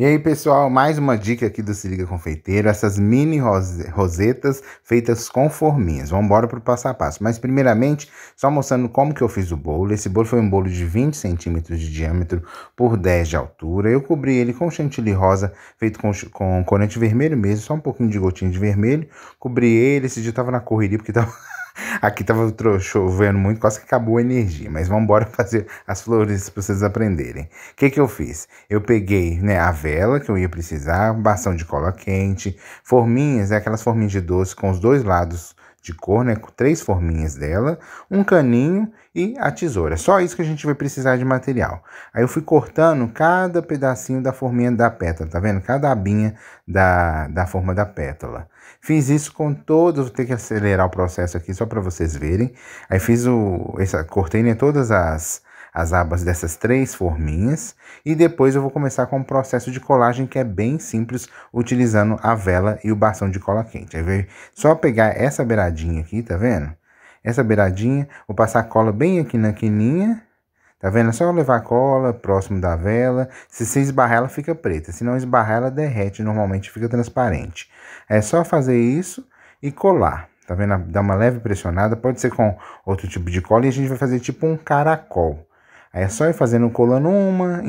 E aí, pessoal, mais uma dica aqui do Se Liga Confeiteiro, essas mini rosetas feitas com forminhas. Vamos embora para o passo a passo. Mas, primeiramente, só mostrando como que eu fiz o bolo. Esse bolo foi um bolo de 20 centímetros de diâmetro por 10 de altura. Eu cobri ele com chantilly rosa, feito com, com corante vermelho mesmo, só um pouquinho de gotinha de vermelho. Cobri ele, esse dia eu tava na correria porque tava... Aqui tava chovendo muito, quase que acabou a energia, mas vamos embora fazer as flores para vocês aprenderem. O que que eu fiz? Eu peguei, né, a vela que eu ia precisar, um bastão de cola quente, forminhas, né, aquelas forminhas de doce com os dois lados de cor, né? Com três forminhas dela, um caninho e a tesoura. Só isso que a gente vai precisar de material. Aí eu fui cortando cada pedacinho da forminha da pétala, tá vendo? Cada abinha da, da forma da pétala. Fiz isso com todos, vou ter que acelerar o processo aqui só para vocês verem. Aí fiz o, essa, cortei né, todas as as abas dessas três forminhas e depois eu vou começar com o um processo de colagem que é bem simples, utilizando a vela e o bastão de cola quente. Aí vai só pegar essa beiradinha aqui, tá vendo? Essa beiradinha, vou passar a cola bem aqui na quininha, Tá vendo? É só levar a cola próximo da vela. Se você esbarrar, ela fica preta. Se não esbarrar, ela derrete. Normalmente fica transparente. É só fazer isso e colar. Tá vendo? Dá uma leve pressionada. Pode ser com outro tipo de cola. E a gente vai fazer tipo um caracol. Aí é só ir fazendo, colando uma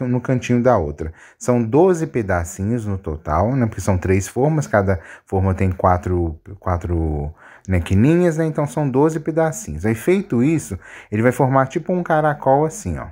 no cantinho da outra. São 12 pedacinhos no total, né? Porque são três formas, cada forma tem quatro, quatro nequininhas, né, né? Então são 12 pedacinhos. Aí feito isso, ele vai formar tipo um caracol assim, ó.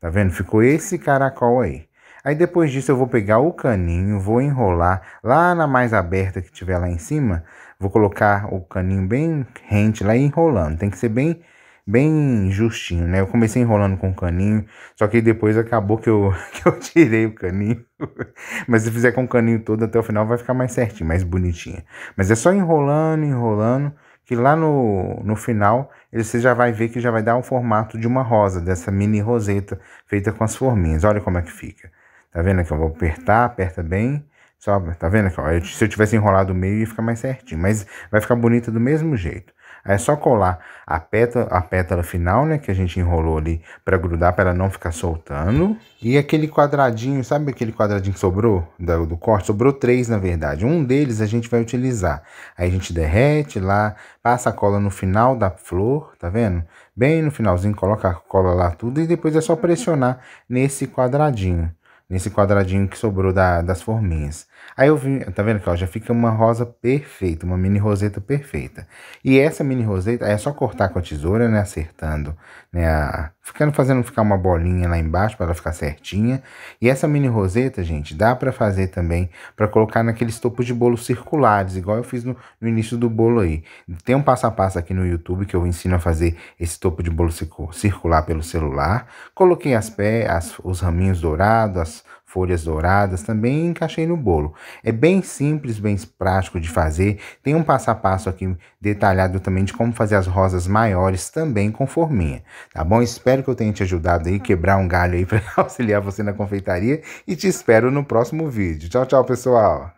Tá vendo? Ficou esse caracol aí. Aí depois disso eu vou pegar o caninho, vou enrolar lá na mais aberta que tiver lá em cima, vou colocar o caninho bem rente lá e enrolando. Tem que ser bem bem justinho, né? Eu comecei enrolando com o caninho, só que depois acabou que eu, que eu tirei o caninho. Mas se fizer com o caninho todo até o final, vai ficar mais certinho, mais bonitinho. Mas é só enrolando, enrolando, que lá no, no final você já vai ver que já vai dar o formato de uma rosa, dessa mini roseta feita com as forminhas. Olha como é que fica. Tá vendo que eu vou apertar, aperta bem. Só, tá vendo? Se eu tivesse enrolado o meio, ia ficar mais certinho. Mas vai ficar bonita do mesmo jeito é só colar a pétala, a pétala final, né, que a gente enrolou ali para grudar para ela não ficar soltando. E aquele quadradinho, sabe aquele quadradinho que sobrou do, do corte? Sobrou três, na verdade. Um deles a gente vai utilizar. Aí a gente derrete lá, passa a cola no final da flor, tá vendo? Bem no finalzinho, coloca a cola lá tudo e depois é só pressionar nesse quadradinho nesse quadradinho que sobrou da, das forminhas. Aí eu vi, tá vendo que ó, já fica uma rosa perfeita, uma mini roseta perfeita. E essa mini roseta, é só cortar com a tesoura, né, acertando, né, a, ficando, fazendo ficar uma bolinha lá embaixo para ela ficar certinha. E essa mini roseta, gente, dá para fazer também para colocar naqueles topos de bolo circulares, igual eu fiz no, no, início do bolo aí. Tem um passo a passo aqui no YouTube que eu ensino a fazer esse topo de bolo circular pelo celular. Coloquei as pé, as, os raminhos dourados, as folhas douradas, também encaixei no bolo. É bem simples, bem prático de fazer. Tem um passo a passo aqui detalhado também de como fazer as rosas maiores também com forminha, tá bom? Espero que eu tenha te ajudado aí, quebrar um galho aí para auxiliar você na confeitaria e te espero no próximo vídeo. Tchau, tchau, pessoal!